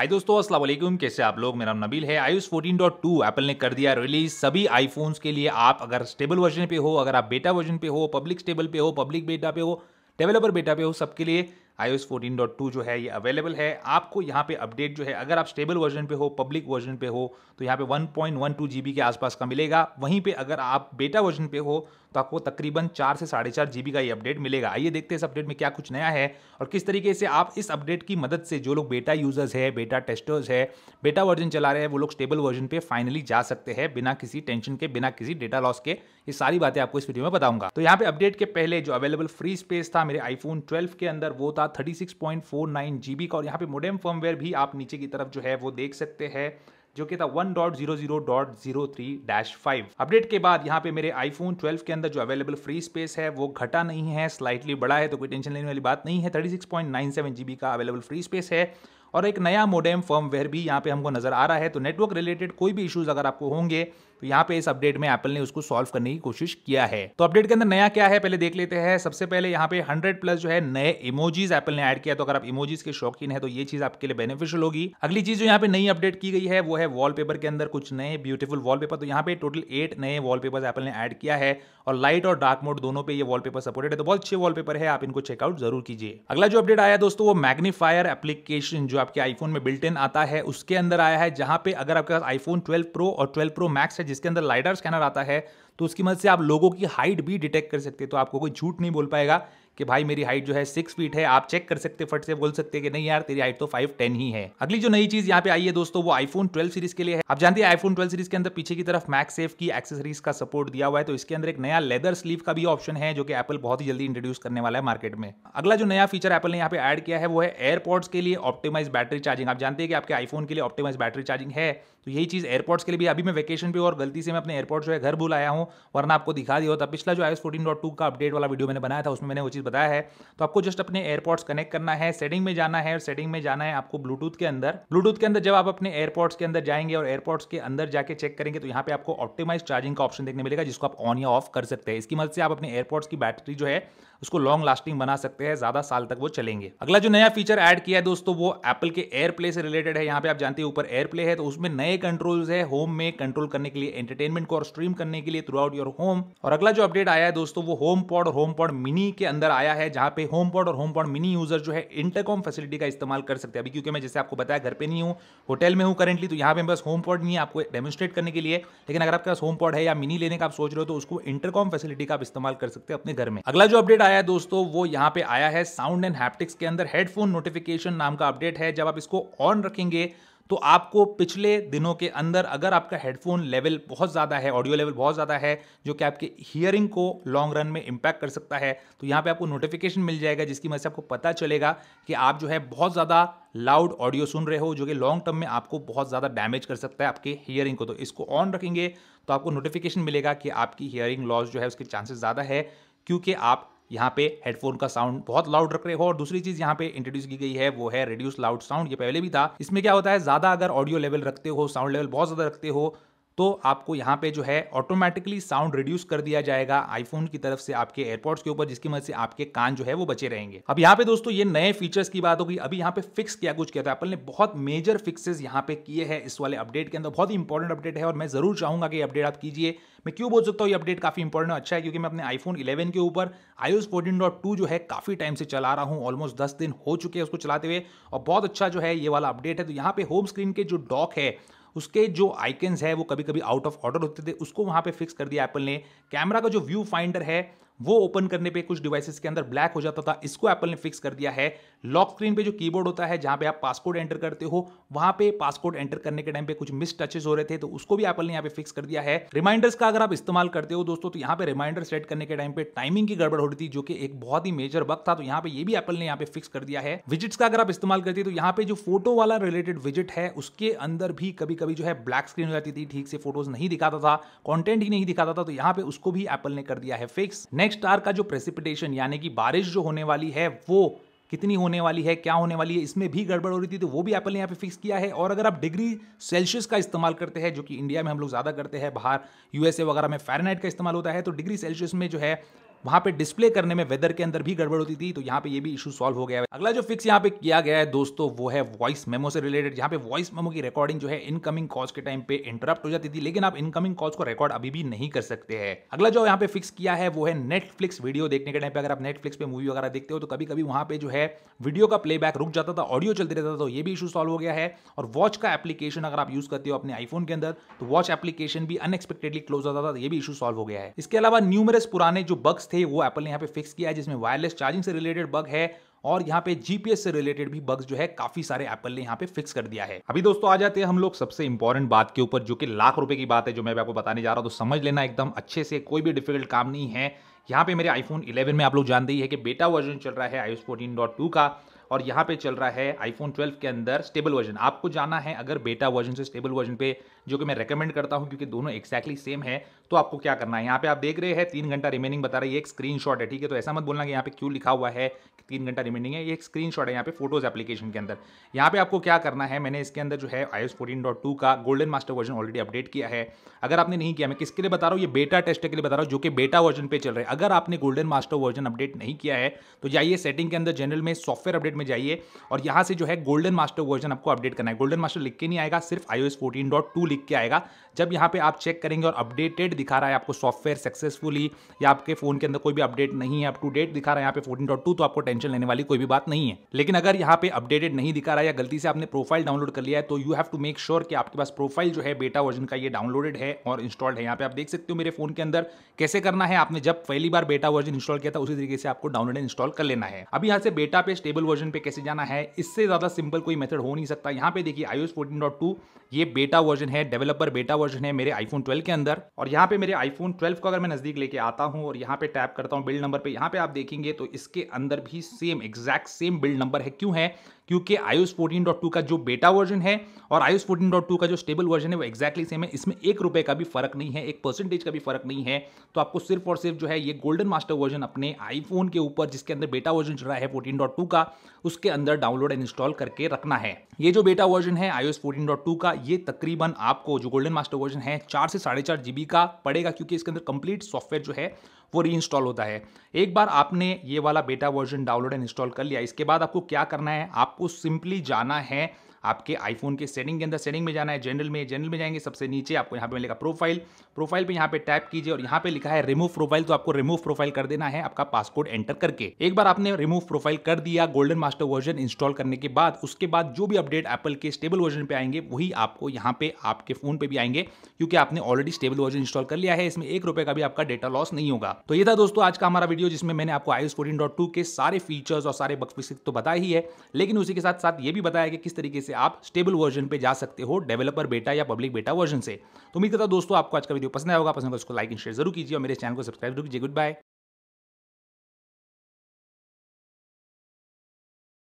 हाय दोस्तों अस्सलाम वालेकुम कैसे आप लोग मेरा नाम नबील है आयुष 14.2 एप्पल ने कर दिया रिलीज सभी आईफोन्स के लिए आप अगर स्टेबल वर्जन पे हो अगर आप बेटा वर्जन पे हो पब्लिक स्टेबल पे हो पब्लिक बेटा पे हो डेवलपर बेटा पे हो सबके लिए आई एस जो है ये अवेलेबल है आपको यहाँ पे अपडेट जो है अगर आप स्टेबल वर्जन पे हो पब्लिक वर्जन पे हो तो यहाँ पे 1.12 जीबी के आसपास का मिलेगा वहीं पे अगर आप बेटा वर्जन पे हो तो आपको तकरीबन चार से साढ़े चार जीबी का ये अपडेट मिलेगा आइए देखते हैं इस अपडेट में क्या कुछ नया है और किस तरीके से आप इस अपडेट की मदद से जो लोग बेटा यूजर्स है बेटा टेस्टर्स है बेटा वर्जन चला रहे हैं वो लोग स्टेबल वर्जन पे फाइनली जा सकते हैं बिना किसी टेंशन के बिना किसी डेटा लॉस के ये सारी बातें आपको इस वीडियो में बताऊंगा तो यहाँ पे अपडेट के पहले जो अवेलेबल फ्री स्पेस था मेरे आईफोन ट्वेल्व के अंदर वो था thirty six point four nine G B का और यहाँ पे मोडेम फर्मवेयर भी आप नीचे की तरफ जो है वो देख सकते हैं जो कि था 1.00.03-5 अपडेट के बाद यहाँ पे मेरे आईफोन 12 के अंदर जो अवेलेबल फ्री स्पेस है वो घटा नहीं है स्लाइटली बड़ा है तो कोई टेंशन लेने वाली बात नहीं है thirty six point nine seven G B का अवेलेबल फ्री स्पेस है और एक नया मोडेम फर्मवेयर भी यहाँ पे हमको नजर आ रहा है तो नेटवर्क रिलेटेड कोई भी इशूज़ अगर आपको होंगे तो यहाँ पे इस अपडेट में एप्पल ने उसको सॉल्व करने की कोशिश किया है तो अपडेट के अंदर नया क्या है पहले देख लेते हैं सबसे पहले यहाँ पे हंड्रेड प्लस जो है नए इमोजीज एप्पल ने एड किया तो अगर आप इमोजीज के शौकीन है तो ये चीज आपके लिए बेनिफिशियल होगी अगली चीज जो यहाँ पे नई अपडेट की गई है वो है वॉलपेपर के अंदर कुछ नए ब्यूटीफुल वॉलपेपर तो यहाँ पे टोटल एट नए वॉलपेपर एप्पल ने एड किया है और लाइट और डार्क मोड दोनों पे ये वॉलपेपर सपोर्टेड है तो बहुत अच्छे वॉलपेपर है आप इनको चेकआउट जरूर कीजिए अगला जो अपडेट आया दोस्तों वो मैग्नीफायर एप्लीकेशन जो आपके आईफोन में बिल्ट इन आता है उसके अंदर आया है जहां पे अगर आपके पास आईफोन 12 प्रो और 12 प्रो मैक्स है जिसके अंदर लाइडर स्कैनर आता है तो उसकी मदद से आप लोगों की हाइट भी डिटेक्ट कर सकते हैं तो आपको कोई झूठ नहीं बोल पाएगा कि भाई मेरी हाइट जो है सिक्स फीट है आप चेक कर सकते फट से बोल सकते कि नहीं यार तेरी हाइट तो फाइव टेन ही है अगली जो नई चीज यहाँ पे आई है दोस्तों वो आईफोन ट्वेल्व सीरीज के लिए है आप जानते हैं आईफोन ट्वेल्व सीरीज के अंदर पीछे की तरफ मैक सेफ की एक्सेसरीज का सपोर्ट दिया हुआ है तो इसके अंदर एक नया लेदर स्लीव का भी ऑप्शन है जो कि एप्पल बहुत ही जल्दी इंट्रोड्यूस करने वाला है मार्केट में अगला जो नया फीचर एप्पल ने यहाँ पे एड किया है वो है एयरपोर्ट्स के लिए ऑप्टिमाइज बैटरी चार्जिंग आप जानते हैं कि आपके आईफोन के लिए ऑप्टिमाइज बैटरी चार्जिंग है तो यही चीज़ एयरपोर्ट्स के लिए भी अभी मैं वैकेशन पे और गलती से मैं अपने एयरपोर्ट जो है घर बुलाया हूँ वरना आपको दिखा दिया होता पिछला जो iOS fourteen dot two का अपडेट वाला वीडियो मैंने बनाया था उसमें मैंने वो चीज़ बताया है तो आपको जस्ट अपने एयरपोर्ट्स कनेक्ट करना है सेटिंग में जाना है और सेटिंग में जाना है आपको ब्लूटूथ के अंदर ब्लूटूथ के अंदर जब आप अपने एयरपोर्ट्स के अंदर जाएंगे और एयरपोर्ट्स के अंदर जाकर चेक करेंगे तो यहाँ पे आपको ऑप्टिमाइज चार्जिंग का ऑप्शन देखने मिलेगा जिसको आप ऑन या ऑफ कर सकते हैं इसकी मदद से आप अपने एयरपोर्ट्स की बैटरी जो है उसको लॉन्ग लास्टिंग बना सकते हैं ज्यादा साल तक वो चलेंगे अगला जो नया फीचर ऐड किया है दोस्तों वो एप्पल के एयरप्ले से रिलेटेड है यहाँ पे आप जानते हैं ऊपर एयरप्ले है तो उसमें नए नए कंट्रोल्स है होम में कंट्रोल करने के लिए एंटरटेनमेंट को और स्ट्रीम करने के लिए थ्रू आउट योर होम और अगला जो अपडेट आया है दोस्तों वो होम पॉड और होम पॉड मिनी के अंदर आया है जहां पे होम पॉड और होम पॉड मिनी यूजर जो है इंटरकॉम फैसिलिटी का इस्तेमाल कर सकते हैं अभी क्योंकि मैं जैसे आपको बताया घर पे नहीं हूँ होटल में हूँ करेंटली तो यहाँ पे बस होम पॉड नहीं है आपको डेमोस्ट्रेट करने के लिए लेकिन अगर आपके पास होम पॉड है या मिनी लेने का आप सोच रहे हो तो उसको इंटरकॉम फैसिलिटी का आप इस्तेमाल कर सकते हैं अपने घर में अगला जो अपडेट आया है दोस्तों वो यहाँ पे आया है साउंड एंड हैप्टिक्स के अंदर हेडफोन नोटिफिकेशन नाम का अपडेट है जब आप इसको ऑन रखेंगे तो आपको पिछले दिनों के अंदर अगर आपका हेडफोन लेवल बहुत ज़्यादा है ऑडियो लेवल बहुत ज़्यादा है जो कि आपके हियरिंग को लॉन्ग रन में इम्पैक्ट कर सकता है तो यहाँ पे आपको नोटिफिकेशन मिल जाएगा जिसकी वजह से आपको पता चलेगा कि आप जो है बहुत ज़्यादा लाउड ऑडियो सुन रहे हो जो कि लॉन्ग टर्म में आपको बहुत ज़्यादा डैमेज कर सकता है आपके हियरिंग को तो इसको ऑन रखेंगे तो आपको नोटिफिकेशन मिलेगा कि आपकी हियरिंग लॉस जो है उसके चांसेस ज़्यादा है क्योंकि आप यहाँ पे हेडफोन का साउंड बहुत लाउड रख रहे हो और दूसरी चीज यहाँ पे इंट्रोड्यूस की गई है वो है रिड्यूस लाउड साउंड ये पहले भी था इसमें क्या होता है ज्यादा अगर ऑडियो लेवल रखते हो साउंड लेवल बहुत ज्यादा रखते हो तो आपको यहाँ पे जो है ऑटोमेटिकली साउंड रिड्यूस कर दिया जाएगा आईफोन की तरफ से आपके एयरपोर्ट्स के ऊपर जिसकी मदद से आपके कान जो है वो बचे रहेंगे अब यहाँ पे दोस्तों ये नए फीचर्स की बात होगी अभी यहाँ पे फिक्स किया कुछ किया था एप्पल ने बहुत मेजर फिक्सेस यहाँ पे किए हैं इस वाले अपडेट के अंदर बहुत ही इंपॉर्टेंट अपडेट है और मैं जरूर चाहूंगा कि अपडेट आप कीजिए मैं क्यों बोल सकता हूँ ये अपडेट काफी इंपॉर्टेंट अच्छा है क्योंकि मैं अपने आईफोन इलेवन के ऊपर आईओएस 14.2 जो है काफी टाइम से चला रहा हूँ ऑलमोस्ट दस दिन हो चुके हैं उसको चलाते हुए और बहुत अच्छा जो है ये वाला अपडेट है तो यहाँ पे होम स्क्रीन के जो डॉक है उसके जो आइकन्स है वो कभी कभी आउट ऑफ ऑर्डर होते थे उसको वहाँ पे फिक्स कर दिया एप्पल ने कैमरा का जो व्यू फाइंडर है वो ओपन करने पे कुछ डिवाइसेस के अंदर ब्लैक हो जाता था इसको एप्पल ने फिक्स कर दिया है लॉक स्क्रीन पे जो कीबोर्ड होता है जहां पे आप पासकोड एंटर करते हो वहाँ पे पासकोड एंटर करने के टाइम पे कुछ मिस टचेस हो रहे थे तो उसको भी एप्पल ने यहाँ पे फिक्स कर दिया है रिमाइंडर्स का अगर आप इस्तेमाल करते हो दोस्तों तो यहाँ पे रिमाइंडर सेट करने के टाइम पे टाइमिंग की गड़बड़ हो रही थी जो कि एक बहुत ही मेजर वक्त था तो यहाँ पे ये भी एप्पल ने यहाँ पे फिक्स कर दिया है विजिट्स का अगर आप इस्तेमाल करते हो तो यहाँ पे जो फोटो वाला रिलेटेड विजिट है उसके अंदर भी कभी कभी जो है ब्लैक स्क्रीन हो जाती थी ठीक से फोटोज नहीं दिखाता था कॉन्टेंट ही नहीं दिखाता था तो यहाँ पे उसको भी एप्पल ने कर दिया है फिक्स नेक्स्ट नेक्स्ट आर का जो प्रेसिपिटेशन यानी कि बारिश जो होने वाली है वो कितनी होने वाली है क्या होने वाली है इसमें भी गड़बड़ हो रही थी तो वो भी एप्पल ने यहाँ पे फिक्स किया है और अगर आप डिग्री सेल्सियस का इस्तेमाल करते हैं जो कि इंडिया में हम लोग ज़्यादा करते हैं बाहर यूएसए वगैरह में फेरनाइट का इस्तेमाल होता है तो डिग्री सेल्सियस में जो है वहां पे डिस्प्ले करने में वेदर के अंदर भी गड़बड़ होती थी तो यहाँ पे ये भी इशू सॉल्व हो गया है अगला जो फिक्स यहाँ पे किया गया है दोस्तों वो है वॉइस मेमो से रिलेटेड यहाँ पे वॉइस मेमो की रिकॉर्डिंग जो है इनकमिंग कॉल्स के टाइम पे इंटरप्ट हो जाती थी लेकिन आप इनकमिंग कॉल्स को रिकॉर्ड अभी भी नहीं कर सकते हैं अगला जो यहाँ पे फिक्स किया है वो है नेटफ्लिक्स वीडियो देखने के टाइम पे अगर आप नेटफ्लिक्स पे मूवी वगैरह देखते हो तो कभी कभी वहां पे जो है वीडियो का प्ले रुक जाता था ऑडियो चलते रहता था तो ये भी इशू सॉल्व हो गया है और वॉच का एप्लीकेशन अगर आप यूज करते हो अपने आईफोन के अंदर तो वॉच एप्लीकेशन भी अनएक्सपेक्टेडली क्लोज होता था तो ये भी इशू सॉल्व हो गया है इसके अलावा न्यूमरस पुराने जो बग्स थे वो एप्पल ने यहाँ पे फिक्स किया है जिसमें वायरलेस चार्जिंग से रिलेटेड बग है और यहाँ पे जीपीएस से रिलेटेड भी बग्स जो है काफी सारे एप्पल ने यहाँ पे फिक्स कर दिया है अभी दोस्तों आ जाते हैं हम लोग सबसे इंपॉर्टेंट बात के ऊपर जो कि लाख रुपए की बात है जो मैं आपको बताने जा रहा हूँ तो समझ लेना एकदम अच्छे से कोई भी डिफिकल्ट काम नहीं है यहाँ पे मेरे आईफोन 11 में आप लोग जानते ही है कि बेटा वर्जन चल रहा है आई एस का और यहाँ पे चल रहा है आईफोन 12 के अंदर स्टेबल वर्जन आपको जाना है अगर बेटा वर्जन से स्टेबल वर्जन पे जो कि मैं रेकमेंड करता हूँ क्योंकि दोनों एक्जैक्टली सेम है तो आपको क्या करना है यहाँ पे आप देख रहे हैं तीन घंटा रिमेनिंग बता रही है एक स्क्रीन है ठीक है तो ऐसा मत बोलना कि यहाँ पे क्यों लिखा हुआ है कि तीन घंटा रिमेनिंग है ये एक स्क्रीन है यहाँ पे फोटोज एप्लीकेशन के अंदर यहाँ पे आपको क्या करना है मैंने इसके अंदर जो है आई एस का golden master version already update किया है अगर आपने नहीं किया मैं किसके लिए बता रहा हूँ ये बेटा टेस्ट के लिए बता रहा हूँ जो कि बेटा वर्जन पे चल रहा है अगर आपने गोल्डन मास्टर वर्जन अपडेट नहीं किया है तो जाइए सेटिंग के अंदर जनरल में सॉफ्टवेयर अपडेट में जाइए और यहाँ से जो है गोल्डन मास्टर वर्जन आपको अपडेट करना है गोल्डन मास्टर लिख के नहीं आएगा सिर्फ आई ओ एस लिख के आएगा जब यहाँ पे आप चेक करेंगे और अपडेटेड दिखा रहा है आपको सॉफ्टवेयर सक्सेसफुली या आपके फोन के अंदर कोई भी अपडेट नहीं है अप टू डेट दिखा रहा है यहाँ पे 14.2 तो आपको टेंशन लेने वाली कोई भी बात नहीं है लेकिन अगर यहाँ पे अपडेटेड नहीं दिखा रहा है या गलती से आपने प्रोफाइल डाउनलोड कर लिया है तो you have to make sure कि आपके पास प्रोफाइल जो है बेटा वर्जन का ये डाउनलोडेड है और इंस्टॉल्ड है यहाँ पे आप देख सकते हो मेरे फोन के अंदर कैसे करना है आपने जब पहली बार बेटा वर्जन इंस्टॉल किया था उसी तरीके से आपको डाउनलोड इंस्टॉल कर लेना है अभी यहाँ से बेटा पे स्टेबल वर्जन पे कैसे जाना है इससे ज़्यादा सिंपल कोई मेथड हो नहीं सकता यहाँ पे देखिए आई एस ये बेटा वर्जन है डेवलपर बेटा वर्जन है मेरे आईफोन 12 के अंदर और यहाँ पे मेरे आईफोन 12 को अगर मैं नज़दीक लेके आता हूँ और यहाँ पे टैप करता हूँ बिल्ड नंबर पे यहाँ पे आप देखेंगे तो इसके अंदर भी same exact same build number है क्यों है क्योंकि डॉट टू का जो बेटा वर्जन है और डॉट टू का जो स्टेबल वर्जन है वो एक्जैक्टली सेम है इसमें एक रुपए का भी फर्क नहीं है एक परसेंटेज का भी फर्क नहीं है तो आपको सिर्फ और सिर्फ जो है ये गोल्डन मास्टर वर्जन अपने आईफोन के ऊपर जिसके अंदर बेटा वर्जन चल रहा है टू का उसके अंदर डाउनलोड एंड इंस्टॉल करके रखना है ये जो बेटा वर्जन है डॉट टू का ये तकरीबन आपको जो गोल्डन मास्टर वर्जन है चार से साढ़े चार जीबी का पड़ेगा क्योंकि इसके अंदर कंप्लीट सॉफ्टवेयर जो है वो री इंस्टॉल होता है एक बार आपने ये वाला beta version download and install कर लिया इसके बाद आपको क्या करना है आपको सिंपली जाना है आपके आईफोन के सेटिंग के अंदर सेटिंग में जाना है जनरल में जनरल में जाएंगे सबसे नीचे आपको यहाँ पे मिलेगा प्रोफाइल प्रोफाइल पे यहाँ पे टैप कीजिए और यहाँ पे लिखा है रिमूव प्रोफाइल तो आपको रिमूव प्रोफाइल कर देना है आपका पासपोर्ट एंटर करके एक बार आपने रिमूव प्रोफाइल कर दिया गोल्डन मास्टर वर्जन इंस्टॉल करने के बाद उसके बाद जो भी अपडेट एप्पल के स्टेबल वर्जन पे आएंगे वही आपको यहाँ पे आपके फोन पे भी आएंगे क्योंकि आपने ऑलरेडी स्टेबल वर्जन इंस्टॉल कर लिया है इसमें एक रुपए का भी आपका डेटा लॉस नहीं होगा तो ये था दोस्तों आज का हमारा वीडियो जिसमें मैंने आपको आयुष फोर्टीन के सारे फीचर्स और सारे बक्फिस तो बताया ही है लेकिन उसी के साथ साथ ये भी बताया कि किस तरीके से से आप स्टेबल वर्जन पे जा सकते हो डेवलपर बेटा या पब्लिक बेटा वर्जन से तो उम्मीद करता दोस्तों आपको आज का वीडियो पसंद आएगा होगा पसंद तो उसको लाइक एंड शेयर जरूर कीजिए और मेरे चैनल को सब्सक्राइब जरूर कीजिए गुड बाय